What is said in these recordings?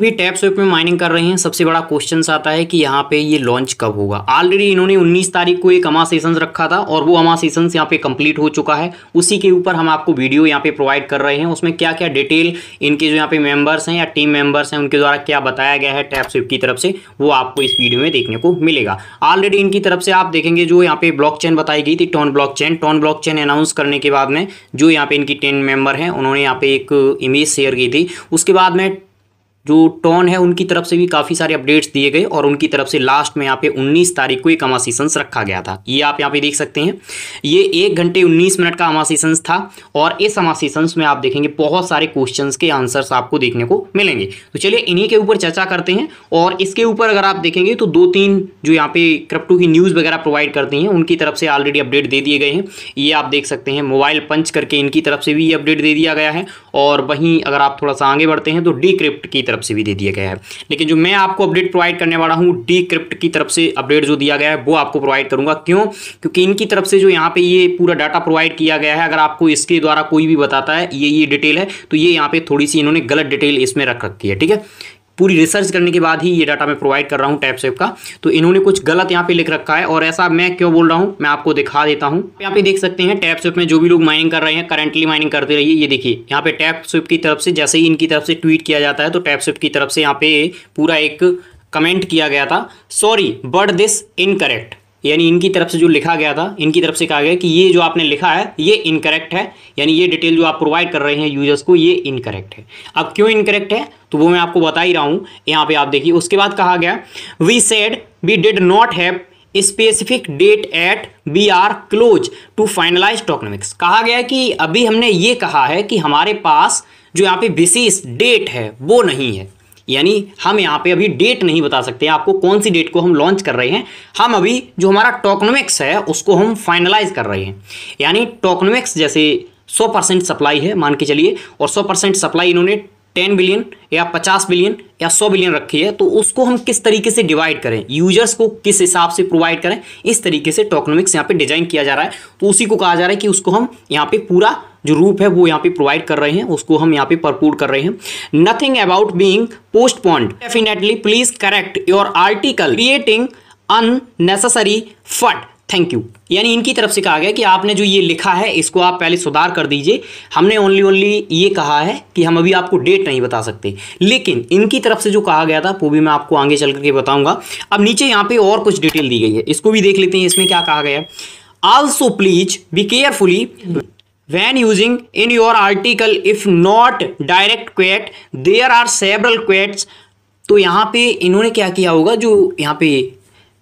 भी tap swap में mining कर रहे हैं सबसे बड़ा क्वेश्चन आता है कि यहाँ पे ये लॉन्च कब होगा ऑलरेडी इन्होंने 19 तारीख को एक अमा सेशन रखा था और वो अमा सेशन यहाँ पे कंप्लीट हो चुका है उसी के ऊपर हम आपको वीडियो यहाँ पे प्रोवाइड कर रहे हैं उसमें क्या क्या डिटेल इनके जो यहाँ पे मेंबर्स हैं या टीम मेंबर्स हैं उनके द्वारा क्या बताया गया है टैप स्विप की तरफ से वो आपको इस वीडियो में देखने को मिलेगा ऑलरेडी इनकी तरफ से आप देखेंगे जो यहाँ पे ब्लॉक बताई गई थी TON block chain TON block chain announce करने के बाद में जो यहाँ पे इनकी टेन मेंबर हैं उन्होंने यहाँ पे एक इमेज शेयर की थी उसके बाद में जो टॉन है उनकी तरफ से भी काफ़ी सारे अपडेट्स दिए गए और उनकी तरफ से लास्ट में यहाँ पे 19 तारीख को एक अमासी रखा गया था ये आप यहाँ पे देख सकते हैं ये एक घंटे 19 मिनट का अमासी था और इस अमासी में आप देखेंगे बहुत सारे क्वेश्चंस के आंसर्स आपको देखने को मिलेंगे तो चलिए इन्हीं के ऊपर चर्चा करते हैं और इसके ऊपर अगर आप देखेंगे तो दो तीन जो यहाँ पे क्रिप्टो की न्यूज़ वगैरह प्रोवाइड करती हैं उनकी तरफ से ऑलरेडी अपडेट दे दिए गए हैं ये आप देख सकते हैं मोबाइल पंच करके इनकी तरफ से भी ये अपडेट दे दिया गया है और वहीं अगर आप थोड़ा सा आगे बढ़ते हैं तो डी की तरफ तरफ से भी दे दिया गया है लेकिन जो मैं आपको अपडेट प्रोवाइड करने वाला हूँ डी क्रिप्ट की तरफ से अपडेट जो दिया गया है वो आपको प्रोवाइड करूंगा क्यों क्योंकि इनकी तरफ से जो यहाँ पे ये पूरा डाटा प्रोवाइड किया गया है अगर आपको इसके द्वारा कोई भी बताता है ये ये डिटेल है तो ये यहाँ पे थोड़ी सी इन्होंने गलत डिटेल इसमें रख रखी है ठीक है पूरी रिसर्च करने के बाद ही ये डाटा मैं प्रोवाइड कर रहा हूँ टैप का तो इन्होंने कुछ गलत यहाँ पे लिख रखा है और ऐसा मैं क्यों बोल रहा हूँ मैं आपको दिखा देता हूँ यहाँ पे देख सकते हैं टैप में जो भी लोग माइनिंग कर रहे हैं करंटली माइनिंग करते रहिए ये देखिए यहाँ पे टैप की तरफ से जैसे ही इनकी तरफ से ट्वीट किया जाता है तो टैप की तरफ से यहाँ पे पूरा एक कमेंट किया गया था सॉरी बट दिस इनकरेक्ट यानी इनकी तरफ से जो लिखा गया था इनकी तरफ से कहा गया कि ये जो आपने लिखा है ये इनकरेक्ट है यानी ये डिटेल जो आप प्रोवाइड कर रहे हैं यूजर्स को ये इनकरेक्ट है अब क्यों इनकरेक्ट है तो वो मैं आपको बता ही रहा हूँ यहाँ पे आप देखिए उसके बाद कहा गया we said we did not have specific date at we are close to finalize tokenomics कहा गया कि अभी हमने ये कहा है कि हमारे पास जो यहाँ पे विशेष डेट है वो नहीं है यानी हम यहाँ पे अभी डेट नहीं बता सकते आपको कौन सी डेट को हम लॉन्च कर रहे हैं हम अभी जो हमारा टोकनोमिक्स है उसको हम फाइनलाइज कर रहे हैं यानी टोकनोमिक्स जैसे 100 परसेंट सप्लाई है मान के चलिए और 100 परसेंट सप्लाई इन्होंने टेन बिलियन या पचास बिलियन या सौ बिलियन रखी है तो उसको हम किस तरीके से डिवाइड करें यूजर्स को किस हिसाब से प्रोवाइड करें इस तरीके से टोकनोमिक्स यहाँ पे डिजाइन किया जा रहा है तो उसी को कहा जा रहा है कि उसको हम यहाँ पे पूरा जो रूप है वो यहाँ पे प्रोवाइड कर रहे हैं उसको हम यहाँ पे भरपूर कर रहे हैं nothing about being point definitely please correct your article creating unnecessary FUD thank you यानी इनकी तरफ से कहा गया कि आपने जो ये लिखा है इसको आप पहले सुधार कर दीजिए हमने ओनली ओनली ये कहा है कि हम अभी आपको डेट नहीं बता सकते लेकिन इनकी तरफ से जो कहा गया था वो भी मैं आपको आगे चल करके बताऊंगा अब नीचे यहाँ पे और कुछ डिटेल दी गई है इसको भी देख लेते हैं इसमें क्या कहा गया also please be carefully when using in your article if not direct quote there are several quotes तो यहाँ पे इन्होंने क्या किया होगा जो यहाँ पे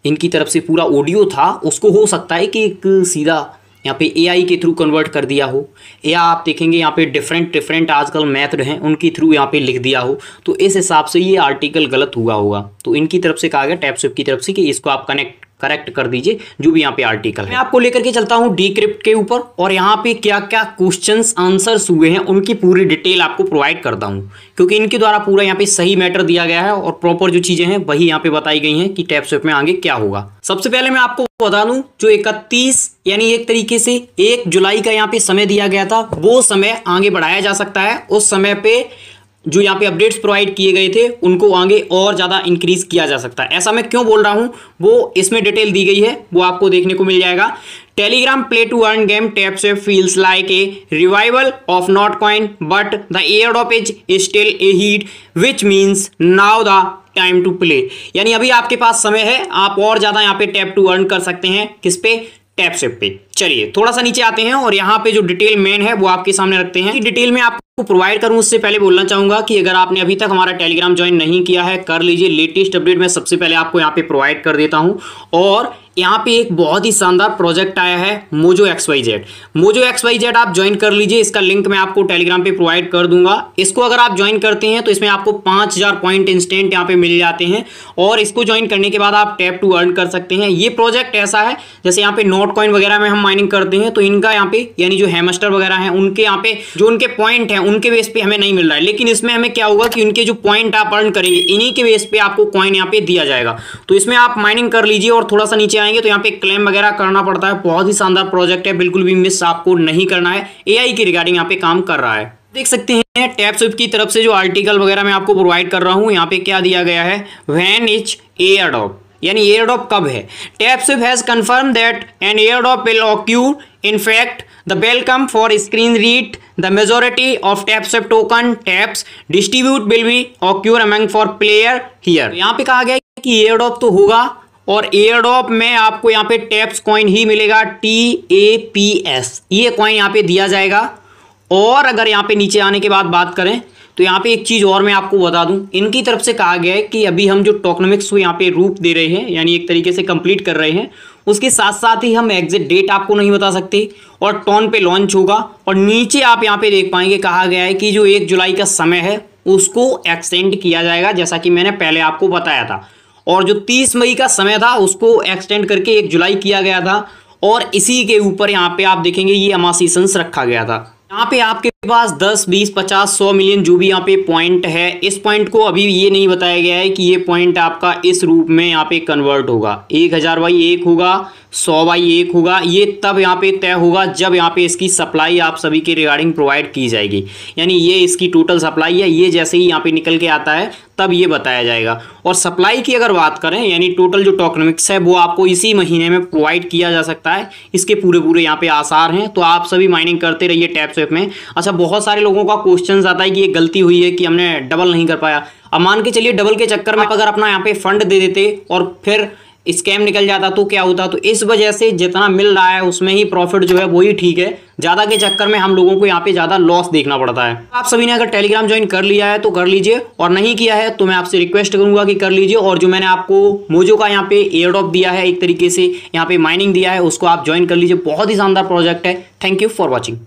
इनकी तरफ से पूरा ऑडियो था उसको हो सकता है कि एक सीधा यहाँ पे एआई के थ्रू कन्वर्ट कर दिया हो या आप देखेंगे यहाँ पे डिफरेंट डिफरेंट आजकल मैथड हैं उनके थ्रू यहाँ पे लिख दिया हो तो इस हिसाब से ये आर्टिकल गलत हुआ होगा तो इनकी तरफ से कहा गया स्विप की तरफ से कि इसको आप कनेक्ट करेक्ट कर दीजिए जो भी यहाँ पे आर्टिकल है मैं आपको लेकर के चलता हूँ डीक्रिप्ट के ऊपर और यहाँ पे क्या क्या क्वेश्चंस आंसर्स हुए हैं उनकी पूरी डिटेल आपको प्रोवाइड करता हूँ क्योंकि इनके द्वारा पूरा यहाँ पे सही मैटर दिया गया है और प्रॉपर जो चीज़ें हैं वही यहाँ पे बताई गई हैं कि टैप स्वेप में आगे क्या होगा सबसे पहले मैं आपको बता दूं जो इकतीस यानी एक तरीके से एक जुलाई का यहाँ पे समय दिया गया था वो समय आगे बढ़ाया जा सकता है उस समय पे जो यहाँ पे अपडेट्स प्रोवाइड किए गए थे उनको आगे और ज़्यादा इंक्रीज किया जा सकता है ऐसा मैं क्यों बोल रहा हूँ वो इसमें डिटेल दी गई है वो आपको देखने को मिल जाएगा Telegram play to earn game tap से feels like a revival of Notcoin but the airdrop is still a hit which means now the time to play यानी अभी आपके पास समय है आप और ज़्यादा यहाँ पे टैप टू अर्न कर सकते हैं किस पे टैप सेप पे चलिए थोड़ा सा नीचे आते हैं और यहाँ पे जो डिटेल मेन है वो आपके सामने रखते हैं डिटेल में आपको प्रोवाइड करूं उससे पहले बोलना चाहूंगा कि अगर आपने अभी तक हमारा टेलीग्राम ज्वाइन नहीं किया है कर लीजिए लेटेस्ट अपडेट मैं सबसे पहले आपको यहाँ पे प्रोवाइड कर देता हूँ और यहाँ पे एक बहुत ही शानदार प्रोजेक्ट आया है Mojo X Y Z Mojo X Y Z आप ज्वाइन कर लीजिए इसका लिंक मैं आपको टेलीग्राम पे प्रोवाइड कर दूंगा इसको अगर आप ज्वाइन करते हैं तो इसमें आपको 5000 पॉइंट इंस्टेंट यहाँ पे मिल जाते हैं और इसको ज्वाइन करने के बाद आप टैप टू अर्न कर सकते हैं ये प्रोजेक्ट ऐसा है जैसे यहाँ पे नोट कॉइन वगैरह में हम माइनिंग करते हैं तो इनका यहाँ पे यानी जो हेमस्टर वगैरह है उनके यहाँ पे जो उनके पॉइंट है उनके बेस पे हमें नहीं मिल रहा है लेकिन इसमें हमें क्या होगा कि उनके जो पॉइंट आप अर्न करेंगे इन्हीं के बेस पे आपको कॉइन यहाँ पे दिया जाएगा तो इसमें आप माइनिंग कर लीजिए और थोड़ा सा नीचे आएंगे तो यहाँ पे क्लेम वगैरह करना पड़ता है बहुत ही शानदार प्रोजेक्ट है बिल्कुल भी मिस आपको नहीं करना है ए के रिगार्डिंग यहाँ पे काम कर रहा है देख सकते हैं टैप स्विप की तरफ से जो आर्टिकल वगैरह मैं आपको प्रोवाइड कर रहा हूँ यहाँ पे क्या दिया गया है वैन इच एयर डॉग यानी एयर ड्रॉप कब है TapSwap has confirmed that an airdrop will occur in fact the welcome for screen read the majority of TapSwap token taps distribute will be occur among for player here यहाँ पे कहा गया कि air drop तो होगा और air drop में आपको यहाँ पे टैप्स कॉइन ही मिलेगा टी ए पी एस ये कॉइन यहाँ पे दिया जाएगा और अगर यहाँ पे नीचे आने के बाद बात करें तो यहाँ पे एक चीज़ और मैं आपको बता दूं इनकी तरफ से कहा गया है कि अभी हम जो टोकनोमिक्स को यहाँ पे रूप दे रहे हैं यानी एक तरीके से कंप्लीट कर रहे हैं उसके साथ साथ ही हम एग्जिट डेट आपको नहीं बता सकते और टॉन पे लॉन्च होगा और नीचे आप यहाँ पे देख पाएंगे कहा गया है कि जो एक जुलाई का समय है उसको एक्सटेंड किया जाएगा जैसा कि मैंने पहले आपको बताया था और जो तीस मई का समय था उसको एक्सटेंड करके एक जुलाई किया गया था और इसी के ऊपर यहाँ पे आप देखेंगे ये अमासी सेंस रखा गया था यहाँ पे आपके के पास 10, 20, 50, 100 मिलियन जो भी यहाँ पे पॉइंट है इस पॉइंट को अभी ये नहीं बताया गया है कि ये पॉइंट आपका इस रूप में यहाँ पे कन्वर्ट होगा एक हज़ार बाई एक होगा सौ बाई एक होगा ये तब यहाँ पे तय होगा जब यहाँ पे इसकी सप्लाई आप सभी के रिगार्डिंग प्रोवाइड की जाएगी यानी ये इसकी टोटल सप्लाई है ये जैसे ही यहाँ पे निकल के आता है तब ये बताया जाएगा और सप्लाई की अगर बात करें यानी टोटल जो टोकनोमिक्स है वो आपको इसी महीने में प्रोवाइड किया जा सकता है इसके पूरे पूरे यहाँ पे आसार हैं तो आप सभी माइनिंग करते रहिए टैप में अच्छा बहुत सारे लोगों का क्वेश्चन आता है कि ये गलती हुई है कि हमने डबल नहीं कर पाया अब मान के चलिए डबल के चक्कर में हाँ। अगर अपना यहाँ पे फंड दे देते और फिर स्कैम निकल जाता तो क्या होता तो इस वजह से जितना मिल रहा है उसमें ही प्रॉफिट जो है वही ठीक है ज़्यादा के चक्कर में हम लोगों को यहाँ पे ज़्यादा लॉस देखना पड़ता है आप सभी ने अगर टेलीग्राम ज्वाइन कर लिया है तो कर लीजिए और नहीं किया है तो मैं आपसे रिक्वेस्ट करूंगा कि कर लीजिए और जो मैंने आपको मोजो का यहाँ पे एयर ड्रॉप दिया है एक तरीके से यहाँ पे माइनिंग दिया है उसको आप ज्वाइन कर लीजिए बहुत ही शानदार प्रोजेक्ट है थैंक यू फॉर वॉचिंग